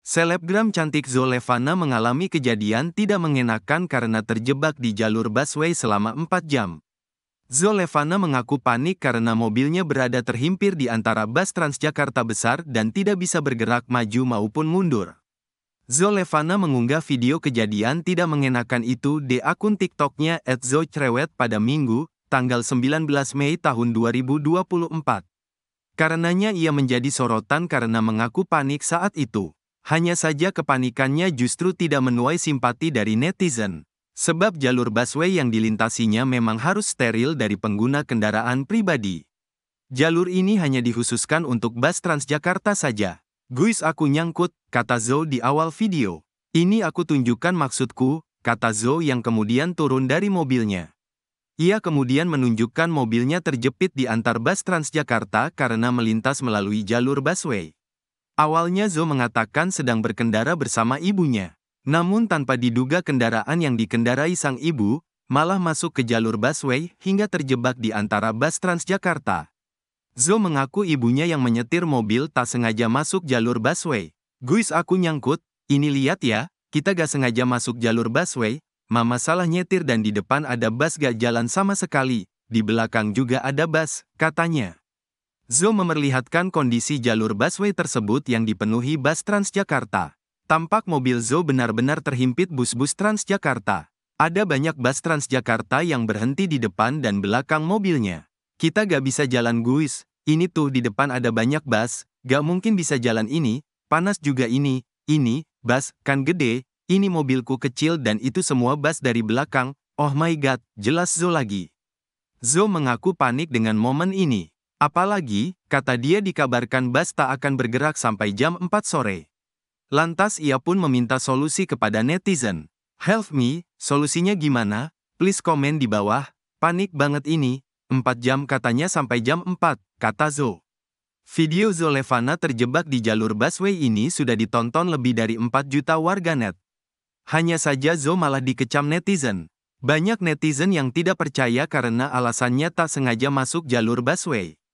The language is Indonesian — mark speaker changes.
Speaker 1: Selebgram cantik Zolevana mengalami kejadian tidak mengenakan karena terjebak di jalur busway selama 4 jam. Zolevana mengaku panik karena mobilnya berada terhimpir di antara bus Transjakarta besar dan tidak bisa bergerak maju maupun mundur. Zolevana mengunggah video kejadian tidak mengenakan itu di akun TikToknya @zocrewet pada Minggu, tanggal 19 Mei tahun 2024. Karenanya ia menjadi sorotan karena mengaku panik saat itu. Hanya saja kepanikannya justru tidak menuai simpati dari netizen. Sebab jalur busway yang dilintasinya memang harus steril dari pengguna kendaraan pribadi. Jalur ini hanya dikhususkan untuk bus Transjakarta saja. Guys aku nyangkut, kata Zou di awal video. Ini aku tunjukkan maksudku, kata Zou yang kemudian turun dari mobilnya. Ia kemudian menunjukkan mobilnya terjepit di antar bus Transjakarta karena melintas melalui jalur busway. Awalnya Zo mengatakan sedang berkendara bersama ibunya. Namun tanpa diduga kendaraan yang dikendarai sang ibu, malah masuk ke jalur busway hingga terjebak di antara bus Transjakarta. Zo mengaku ibunya yang menyetir mobil tak sengaja masuk jalur busway. Guys aku nyangkut, ini lihat ya, kita gak sengaja masuk jalur busway, mama salah nyetir dan di depan ada bus gak jalan sama sekali, di belakang juga ada bus, katanya. Zo memerlihatkan kondisi jalur busway tersebut yang dipenuhi bus Transjakarta. Tampak mobil Zo benar-benar terhimpit bus-bus Transjakarta. Ada banyak bus Transjakarta yang berhenti di depan dan belakang mobilnya. Kita gak bisa jalan guys, ini tuh di depan ada banyak bus, gak mungkin bisa jalan ini, panas juga ini, ini, bus, kan gede, ini mobilku kecil dan itu semua bus dari belakang, oh my god, jelas Zo lagi. Zo mengaku panik dengan momen ini. Apalagi, kata dia dikabarkan Basta akan bergerak sampai jam 4 sore. Lantas ia pun meminta solusi kepada netizen. Help me, solusinya gimana? Please komen di bawah. Panik banget ini. 4 jam katanya sampai jam 4, kata Zo. Video Zo Levana terjebak di jalur busway ini sudah ditonton lebih dari 4 juta warganet. Hanya saja Zo malah dikecam netizen. Banyak netizen yang tidak percaya karena alasannya tak sengaja masuk jalur busway.